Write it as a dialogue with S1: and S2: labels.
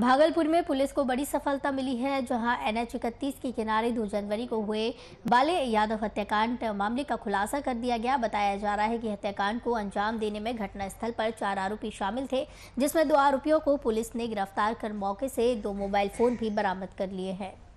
S1: भागलपुर में पुलिस को बड़ी सफलता मिली है जहां एनएच इकतीस के किनारे 2 जनवरी को हुए बाले यादव हत्याकांड मामले का खुलासा कर दिया गया बताया जा रहा है कि हत्याकांड को अंजाम देने में घटनास्थल पर चार आरोपी शामिल थे जिसमें दो आरोपियों को पुलिस ने गिरफ्तार कर मौके से दो मोबाइल फोन भी बरामद कर लिए हैं